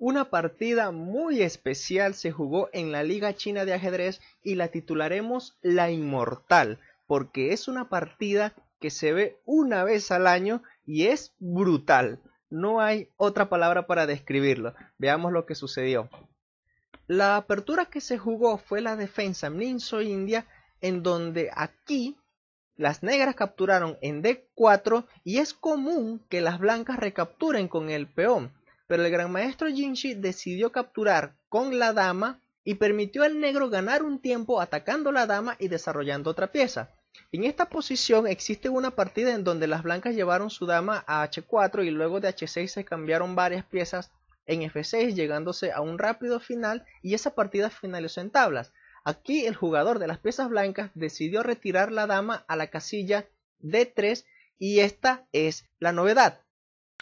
Una partida muy especial se jugó en la Liga China de Ajedrez y la titularemos La Inmortal, porque es una partida que se ve una vez al año y es brutal. No hay otra palabra para describirlo. Veamos lo que sucedió. La apertura que se jugó fue la defensa Minso India, en donde aquí las negras capturaron en D4 y es común que las blancas recapturen con el peón pero el gran maestro Jinchi decidió capturar con la dama y permitió al negro ganar un tiempo atacando la dama y desarrollando otra pieza. En esta posición existe una partida en donde las blancas llevaron su dama a h4 y luego de h6 se cambiaron varias piezas en f6 llegándose a un rápido final y esa partida finalizó en tablas. Aquí el jugador de las piezas blancas decidió retirar la dama a la casilla d3 y esta es la novedad.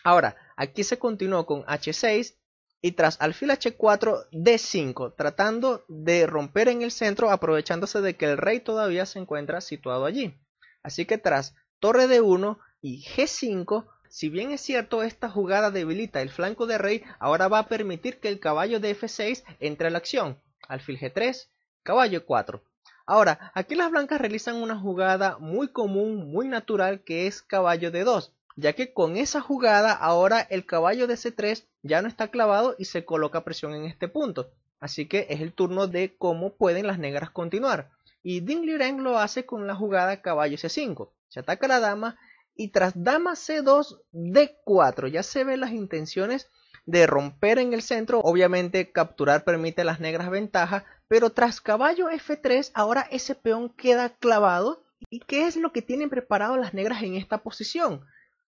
Ahora, Aquí se continuó con H6 y tras alfil H4, D5, tratando de romper en el centro aprovechándose de que el rey todavía se encuentra situado allí. Así que tras torre D1 y G5, si bien es cierto esta jugada debilita el flanco de rey, ahora va a permitir que el caballo de F6 entre a la acción. Alfil G3, caballo 4. Ahora, aquí las blancas realizan una jugada muy común, muy natural, que es caballo d 2 ya que con esa jugada ahora el caballo de C3 ya no está clavado y se coloca presión en este punto. Así que es el turno de cómo pueden las negras continuar. Y Ding Liren lo hace con la jugada caballo C5. Se ataca la dama y tras dama C2, D4. Ya se ven las intenciones de romper en el centro. Obviamente capturar permite a las negras ventaja, pero tras caballo F3 ahora ese peón queda clavado. ¿Y qué es lo que tienen preparado las negras en esta posición?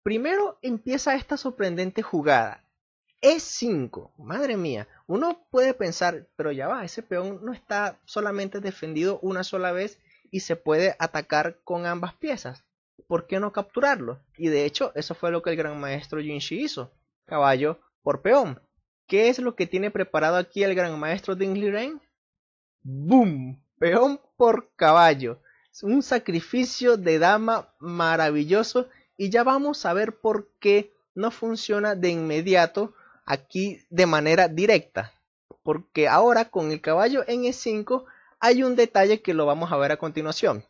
Primero empieza esta sorprendente jugada. E5, madre mía, uno puede pensar, pero ya va, ese peón no está solamente defendido una sola vez y se puede atacar con ambas piezas. ¿Por qué no capturarlo? Y de hecho, eso fue lo que el gran maestro Jinshi hizo. Caballo por peón. ¿Qué es lo que tiene preparado aquí el gran maestro Ding Liren? ¡Boom! Peón por caballo. Un sacrificio de dama maravilloso y ya vamos a ver por qué no funciona de inmediato aquí de manera directa. Porque ahora con el caballo en E5 hay un detalle que lo vamos a ver a continuación.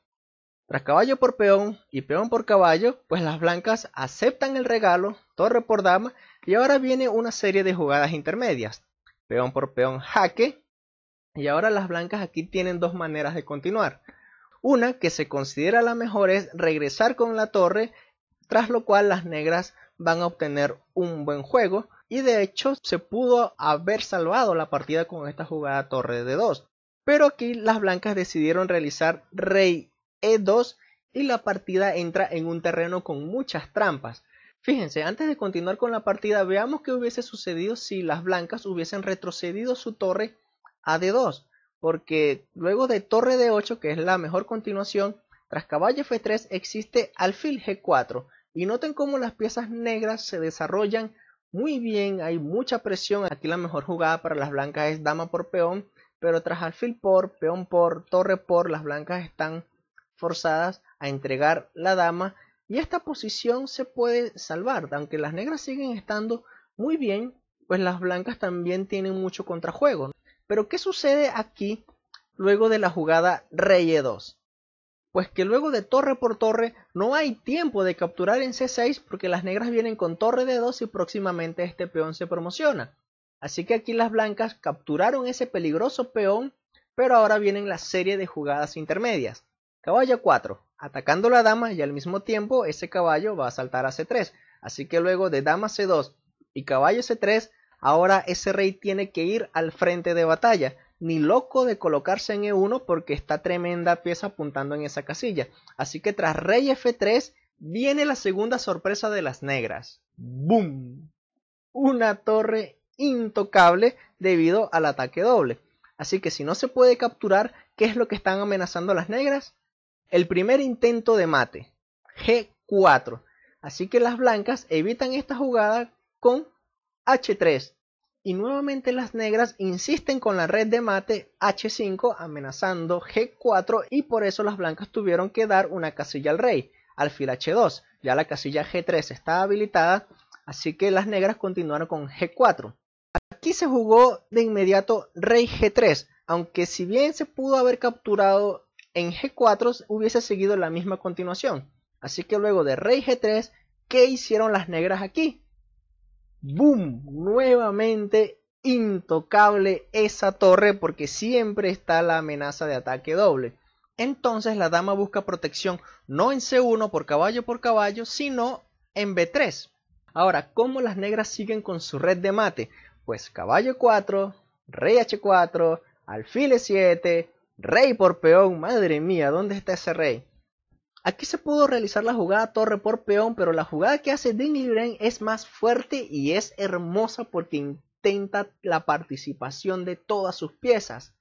Tras caballo por peón y peón por caballo, pues las blancas aceptan el regalo, torre por dama, y ahora viene una serie de jugadas intermedias. Peón por peón jaque, y ahora las blancas aquí tienen dos maneras de continuar. Una que se considera la mejor es regresar con la torre tras lo cual las negras van a obtener un buen juego y de hecho se pudo haber salvado la partida con esta jugada torre de 2. Pero aquí las blancas decidieron realizar rey e2 y la partida entra en un terreno con muchas trampas. Fíjense, antes de continuar con la partida, veamos qué hubiese sucedido si las blancas hubiesen retrocedido su torre a d2, porque luego de torre d8, que es la mejor continuación, tras caballo f3 existe alfil g4, y noten cómo las piezas negras se desarrollan muy bien, hay mucha presión. Aquí la mejor jugada para las blancas es dama por peón, pero tras alfil por, peón por, torre por, las blancas están forzadas a entregar la dama. Y esta posición se puede salvar, aunque las negras siguen estando muy bien, pues las blancas también tienen mucho contrajuego. Pero ¿qué sucede aquí luego de la jugada rey e2? pues que luego de torre por torre no hay tiempo de capturar en C6 porque las negras vienen con torre de 2 y próximamente este peón se promociona. Así que aquí las blancas capturaron ese peligroso peón, pero ahora vienen la serie de jugadas intermedias. Caballo 4, atacando la dama y al mismo tiempo ese caballo va a saltar a C3. Así que luego de dama C2 y caballo C3, ahora ese rey tiene que ir al frente de batalla ni loco de colocarse en E1 porque está tremenda pieza apuntando en esa casilla. Así que tras Rey F3 viene la segunda sorpresa de las negras. ¡Bum! Una torre intocable debido al ataque doble. Así que si no se puede capturar, ¿qué es lo que están amenazando las negras? El primer intento de mate, G4. Así que las blancas evitan esta jugada con H3, y nuevamente las negras insisten con la red de mate H5 amenazando G4 y por eso las blancas tuvieron que dar una casilla al rey, alfil H2, ya la casilla G3 está habilitada, así que las negras continuaron con G4. Aquí se jugó de inmediato rey G3, aunque si bien se pudo haber capturado en G4 hubiese seguido la misma continuación. Así que luego de rey G3, ¿qué hicieron las negras aquí? boom, nuevamente intocable esa torre porque siempre está la amenaza de ataque doble. Entonces la dama busca protección no en C1 por caballo por caballo, sino en B3. Ahora, ¿cómo las negras siguen con su red de mate? Pues caballo 4, rey H4, alfil 7, rey por peón, madre mía, ¿dónde está ese rey? Aquí se pudo realizar la jugada torre por peón, pero la jugada que hace Ding es más fuerte y es hermosa porque intenta la participación de todas sus piezas.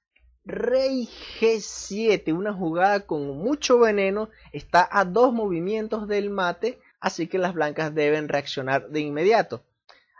Rey G7, una jugada con mucho veneno, está a dos movimientos del mate, así que las blancas deben reaccionar de inmediato.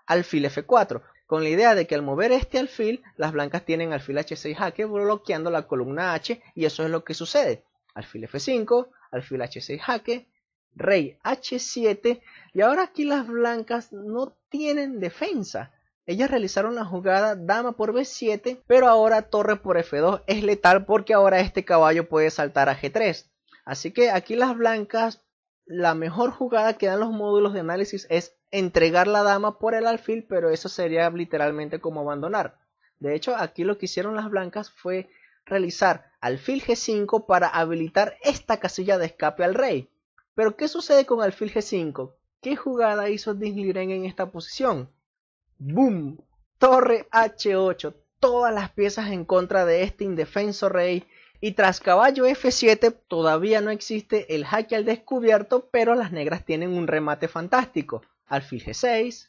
Alfil F4, con la idea de que al mover este alfil, las blancas tienen alfil H6 jaque bloqueando la columna H y eso es lo que sucede. Alfil F5, alfil h6 jaque, rey h7 y ahora aquí las blancas no tienen defensa. Ellas realizaron la jugada dama por b7, pero ahora torre por f2 es letal porque ahora este caballo puede saltar a g3. Así que aquí las blancas, la mejor jugada que dan los módulos de análisis es entregar la dama por el alfil, pero eso sería literalmente como abandonar. De hecho, aquí lo que hicieron las blancas fue realizar alfil g5 para habilitar esta casilla de escape al rey. Pero ¿qué sucede con alfil g5? ¿Qué jugada hizo Liren en esta posición? ¡Boom! Torre h8, todas las piezas en contra de este indefenso rey. Y tras caballo F7 todavía no existe el jaque al descubierto, pero las negras tienen un remate fantástico. Alfil G6,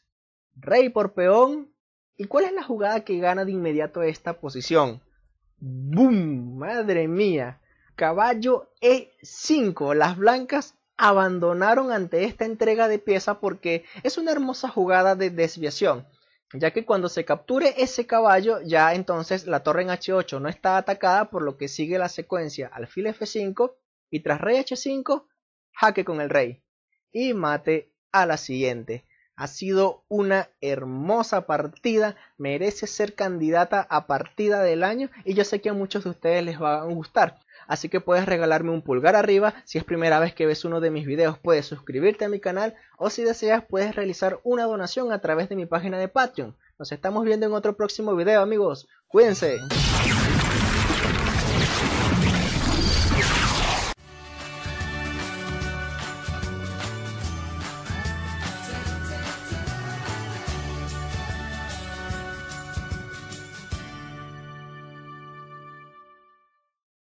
rey por peón. ¿Y cuál es la jugada que gana de inmediato esta posición? ¡Bum! Madre mía. Caballo E5. Las blancas abandonaron ante esta entrega de pieza porque es una hermosa jugada de desviación. Ya que cuando se capture ese caballo, ya entonces la torre en H8 no está atacada, por lo que sigue la secuencia alfil F5 y tras rey H5, jaque con el rey y mate a la siguiente. Ha sido una hermosa partida, merece ser candidata a partida del año y yo sé que a muchos de ustedes les va a gustar. Así que puedes regalarme un pulgar arriba si es primera vez que ves uno de mis videos, puedes suscribirte a mi canal o si deseas puedes realizar una donación a través de mi página de Patreon. Nos estamos viendo en otro próximo video amigos, cuídense.